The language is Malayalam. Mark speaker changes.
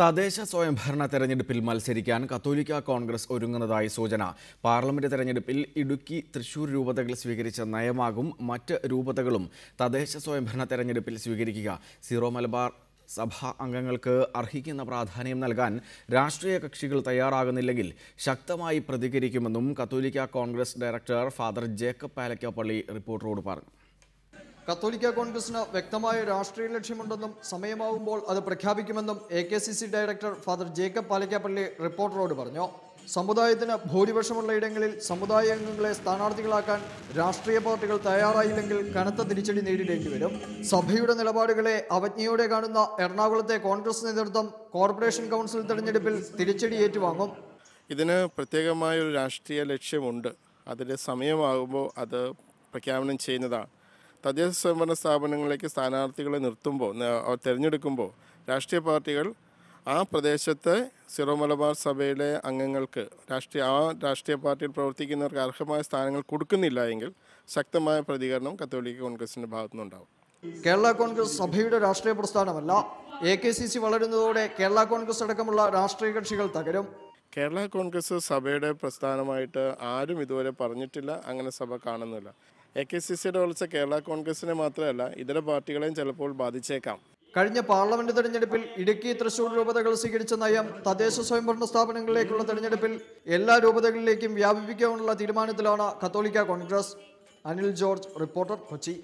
Speaker 1: തദ്ദേശ സ്വയംഭരണ തെരഞ്ഞെടുപ്പിൽ മത്സരിക്കാൻ കത്തോലിക്ക കോൺഗ്രസ് ഒരുങ്ങുന്നതായി സൂചന പാർലമെന്റ് തെരഞ്ഞെടുപ്പിൽ ഇടുക്കി തൃശൂർ രൂപതകൾ സ്വീകരിച്ച നയമാകും മറ്റ് രൂപതകളും തദ്ദേശ സ്വയംഭരണ തെരഞ്ഞെടുപ്പിൽ സ്വീകരിക്കുക സീറോ മലബാർ സഭാ അംഗങ്ങൾക്ക് അർഹിക്കുന്ന പ്രാധാന്യം നൽകാൻ രാഷ്ട്രീയ കക്ഷികൾ തയ്യാറാകുന്നില്ലെങ്കിൽ ശക്തമായി പ്രതികരിക്കുമെന്നും കത്തോലിക്ക കോൺഗ്രസ് ഡയറക്ടർ ഫാദർ ജേക്കബ് പാലക്കാപ്പള്ളി റിപ്പോർട്ടറോട് പറഞ്ഞു
Speaker 2: കത്തോലിക്ക കോൺഗ്രസിന് വ്യക്തമായ രാഷ്ട്രീയ ലക്ഷ്യമുണ്ടെന്നും സമയമാവുമ്പോൾ അത് പ്രഖ്യാപിക്കുമെന്നും A K C C director father Jacob Palaykkappally റിപ്പോർട്ടറോട് പറഞ്ഞു സമുദായത്തിന് ഭൂരിപക്ഷമുള്ള ഇടങ്ങളിൽ സമുദായ അംഗങ്ങളെ സ്ഥാനാർത്ഥികളാക്കാൻ രാഷ്ട്രീയ പാർട്ടികൾ തയ്യാറായില്ലെങ്കിൽ കനത്ത തിരിച്ചടി നേരിടേണ്ടി വരും സഭയുടെ നിലപാടുകളെ അവജ്ഞയോടെ കാണുന്ന എറണാകുളത്തെ കോൺഗ്രസ് നേതൃത്വം
Speaker 3: കോർപ്പറേഷൻ കൗൺസിൽ തെരഞ്ഞെടുപ്പിൽ തിരിച്ചടി ഏറ്റുവാങ്ങും ഇതിന് പ്രത്യേകമായ ഒരു രാഷ്ട്രീയ ലക്ഷ്യമുണ്ട് അതിൻ്റെ സമയമാകുമ്പോൾ അത് പ്രഖ്യാപനം ചെയ്യുന്നതാണ് തദ്ദേശ സ്വയംഭരണ സ്ഥാപനങ്ങളിലേക്ക് സ്ഥാനാർത്ഥികളെ നിർത്തുമ്പോൾ തിരഞ്ഞെടുക്കുമ്പോൾ രാഷ്ട്രീയ പാർട്ടികൾ ആ പ്രദേശത്തെ സിറോ മലബാർ സഭയിലെ അംഗങ്ങൾക്ക് രാഷ്ട്രീയ ആ രാഷ്ട്രീയ പാർട്ടിയിൽ പ്രവർത്തിക്കുന്നവർക്ക് അർഹമായ സ്ഥാനങ്ങൾ കൊടുക്കുന്നില്ല എങ്കിൽ ശക്തമായ പ്രതികരണം കത്തോലിക്ക കോൺഗ്രസിൻ്റെ ഭാഗത്തുനിന്നുണ്ടാവും
Speaker 2: കേരള കോൺഗ്രസ് സഭയുടെ രാഷ്ട്രീയ പ്രസ്ഥാനമല്ല എ കെ സി സി വളരുന്നതോടെ കേരള
Speaker 3: കോൺഗ്രസ് അടക്കമുള്ള രാഷ്ട്രീയ കക്ഷികൾ തകരും കേരള കോൺഗ്രസ് സഭയുടെ പ്രസ്ഥാനമായിട്ട് ആരും ഇതുവരെ പറഞ്ഞിട്ടില്ല അങ്ങനെ സഭ കാണുന്നില്ല എ കെ സി സിയുടെ വളർച്ച കേരള കോൺഗ്രസിനെ മാത്രമല്ല ഇതര പാർട്ടികളെയും ചിലപ്പോൾ ബാധിച്ചേക്കാം
Speaker 2: കഴിഞ്ഞ പാർലമെന്റ് തെരഞ്ഞെടുപ്പിൽ ഇടുക്കി തൃശൂർ രൂപതകൾ സ്വീകരിച്ച നയം തദ്ദേശ സ്വയംഭരണ സ്ഥാപനങ്ങളിലേക്കുള്ള തെരഞ്ഞെടുപ്പിൽ എല്ലാ രൂപതകളിലേക്കും വ്യാപിപ്പിക്കാനുള്ള തീരുമാനത്തിലാണ് കത്തോലിക്ക കോൺഗ്രസ് അനിൽ ജോർജ് റിപ്പോർട്ടർ കൊച്ചി